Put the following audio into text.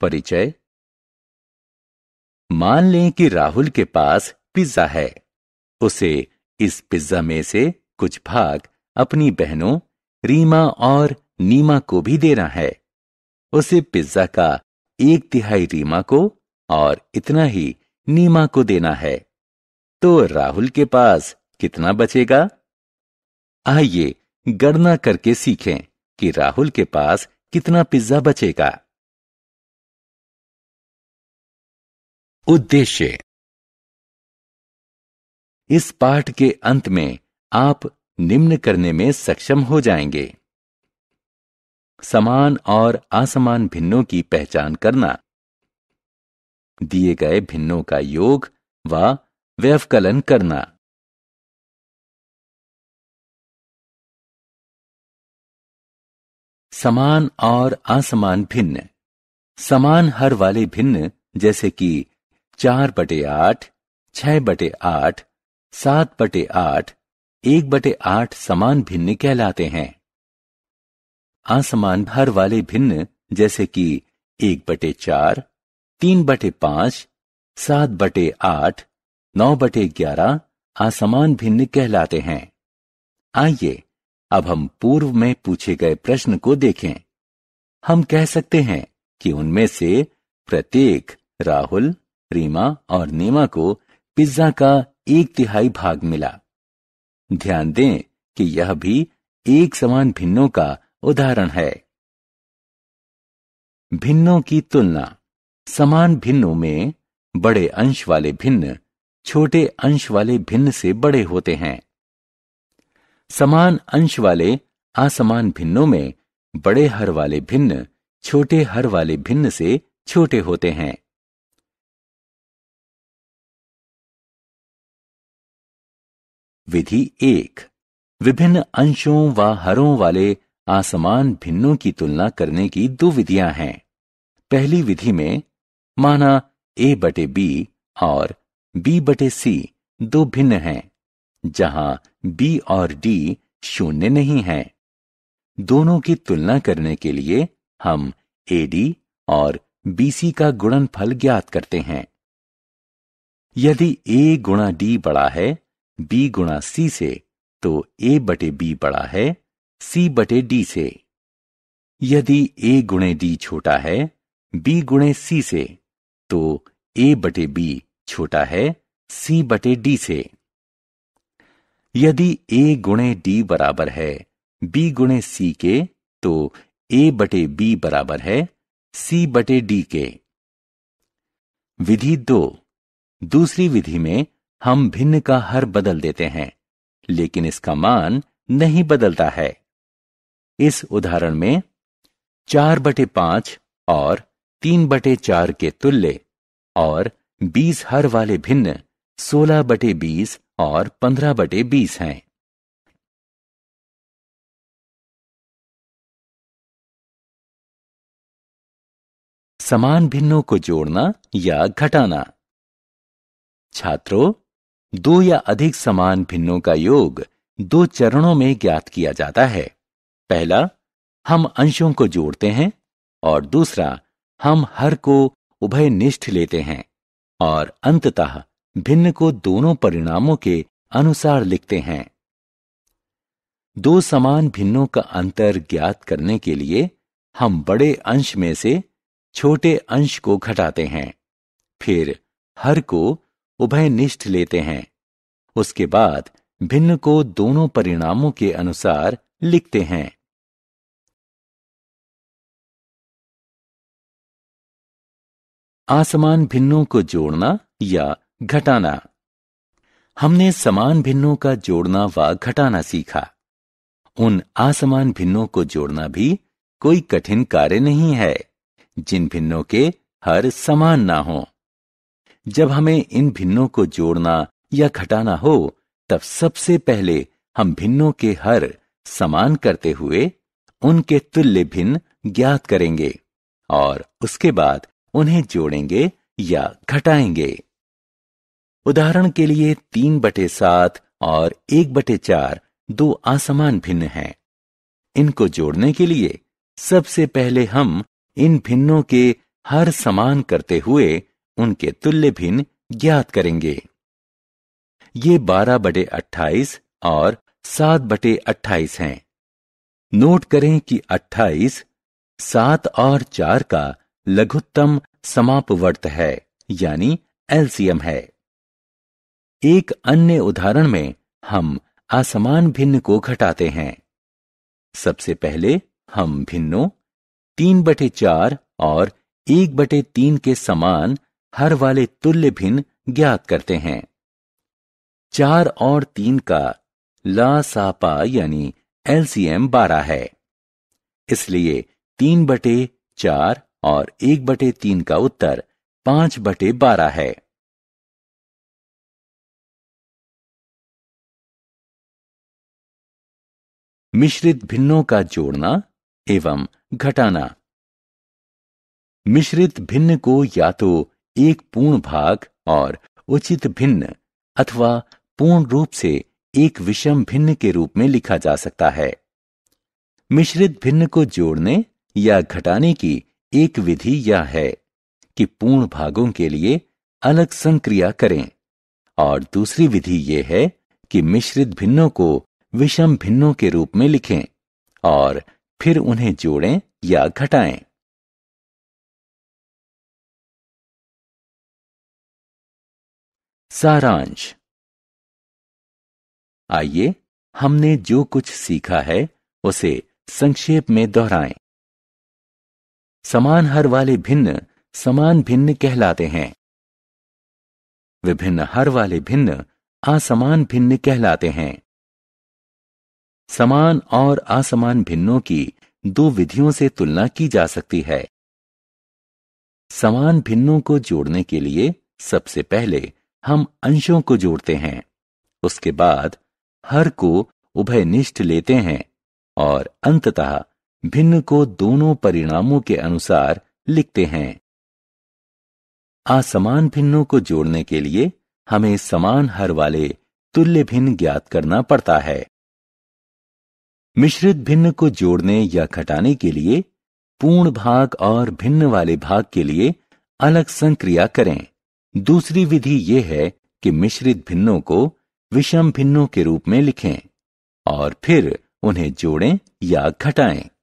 परिचय मान लें कि राहुल के पास पिज्जा है उसे इस पिज्जा में से कुछ भाग अपनी बहनों रीमा और नीमा को भी देना है उसे पिज्जा का एक तिहाई रीमा को और इतना ही नीमा को देना है तो राहुल के पास कितना बचेगा आइए गणना करके सीखें कि राहुल के पास कितना पिज्जा बचेगा उद्देश्य इस पाठ के अंत में आप निम्न करने में सक्षम हो जाएंगे समान और असमान भिन्नों की पहचान करना दिए गए भिन्नों का योग व व्यवकलन करना समान और असमान भिन्न समान हर वाले भिन्न जैसे कि चार बटे आठ छह बटे आठ सात बटे आठ एक बटे आठ समान भिन्न कहलाते हैं असमान भार वाले भिन्न जैसे कि एक बटे चार तीन बटे पांच सात बटे आठ नौ बटे ग्यारह असमान भिन्न कहलाते हैं आइए अब हम पूर्व में पूछे गए प्रश्न को देखें हम कह सकते हैं कि उनमें से प्रत्येक राहुल रीमा और नीमा को पिज्जा का एक तिहाई भाग मिला ध्यान दें कि यह भी एक समान भिन्नों का उदाहरण है भिन्नों की तुलना समान भिन्नों में बड़े अंश वाले भिन्न छोटे अंश वाले भिन्न से बड़े होते हैं समान अंश वाले असमान भिन्नों में बड़े हर वाले भिन्न छोटे हर वाले भिन्न से छोटे होते हैं विधि एक विभिन्न अंशों व हरों वाले आसमान भिन्नों की तुलना करने की दो विधियां हैं पहली विधि में माना ए बटे बी और बी बटे सी दो भिन्न हैं जहां बी और डी शून्य नहीं हैं। दोनों की तुलना करने के लिए हम ए डी और बी सी का गुणनफल ज्ञात करते हैं यदि ए गुणा डी बड़ा है बी गुणा सी से तो ए बटे बी बड़ा है सी बटे डी से यदि ए गुणे डी छोटा है बी गुणे सी से तो ए बटे बी छोटा है सी बटे डी से यदि ए गुणे डी बराबर है बी गुणे सी के तो ए बटे बी बराबर है सी बटे डी के विधि दो दूसरी विधि में हम भिन्न का हर बदल देते हैं लेकिन इसका मान नहीं बदलता है इस उदाहरण में चार बटे पांच और तीन बटे चार के तुल्य और बीस हर वाले भिन्न सोलह बटे बीस और पंद्रह बटे बीस हैं समान भिन्नों को जोड़ना या घटाना छात्रों दो या अधिक समान भिन्नों का योग दो चरणों में ज्ञात किया जाता है पहला हम अंशों को जोड़ते हैं और दूसरा हम हर को उभय निष्ठ लेते हैं और अंततः भिन्न को दोनों परिणामों के अनुसार लिखते हैं दो समान भिन्नों का अंतर ज्ञात करने के लिए हम बड़े अंश में से छोटे अंश को घटाते हैं फिर हर को निष्ठ लेते हैं उसके बाद भिन्न को दोनों परिणामों के अनुसार लिखते हैं आसमान भिन्नों को जोड़ना या घटाना हमने समान भिन्नों का जोड़ना व घटाना सीखा उन आसमान भिन्नों को जोड़ना भी कोई कठिन कार्य नहीं है जिन भिन्नों के हर समान ना हों जब हमें इन भिन्नों को जोड़ना या घटाना हो तब सबसे पहले हम भिन्नों के हर समान करते हुए उनके तुल्य भिन्न ज्ञात करेंगे और उसके बाद उन्हें जोड़ेंगे या घटाएंगे उदाहरण के लिए तीन बटे सात और एक बटे चार दो असमान भिन्न हैं इनको जोड़ने के लिए सबसे पहले हम इन भिन्नों के हर समान करते हुए उनके तुल्य भिन्न ज्ञात करेंगे ये बारह बटे अट्ठाईस और सात बटे अट्ठाईस हैं नोट करें कि अट्ठाईस सात और चार का लघुत्तम समापवर्त है यानी एलसीएम है एक अन्य उदाहरण में हम असमान भिन्न को घटाते हैं सबसे पहले हम भिन्नों तीन बटे चार और एक बटे तीन के समान हर वाले तुल्य भिन्न ज्ञात करते हैं चार और तीन का ला सापा यानी एलसीएम बारह है इसलिए तीन बटे चार और एक बटे तीन का उत्तर पांच बटे बारह है मिश्रित भिन्नों का जोड़ना एवं घटाना मिश्रित भिन्न को या तो एक पूर्ण भाग और उचित भिन्न अथवा पूर्ण रूप से एक विषम भिन्न के रूप में लिखा जा सकता है मिश्रित भिन्न को जोड़ने या घटाने की एक विधि यह है कि पूर्ण भागों के लिए अलग संक्रिया करें और दूसरी विधि यह है कि मिश्रित भिन्नों को विषम भिन्नों के रूप में लिखें और फिर उन्हें जोड़ें या घटाएं सारांश आइए हमने जो कुछ सीखा है उसे संक्षेप में दोहराएं। समान हर वाले भिन्न समान भिन्न कहलाते हैं विभिन्न हर वाले भिन्न असमान भिन्न कहलाते हैं समान और असमान भिन्नों की दो विधियों से तुलना की जा सकती है समान भिन्नों को जोड़ने के लिए सबसे पहले हम अंशों को जोड़ते हैं उसके बाद हर को उभयनिष्ठ लेते हैं और अंततः भिन्न को दोनों परिणामों के अनुसार लिखते हैं असमान भिन्नों को जोड़ने के लिए हमें समान हर वाले तुल्य भिन्न ज्ञात करना पड़ता है मिश्रित भिन्न को जोड़ने या घटाने के लिए पूर्ण भाग और भिन्न वाले भाग के लिए अलग संक्रिया करें दूसरी विधि यह है कि मिश्रित भिन्नों को विषम भिन्नों के रूप में लिखें और फिर उन्हें जोड़ें या घटाएं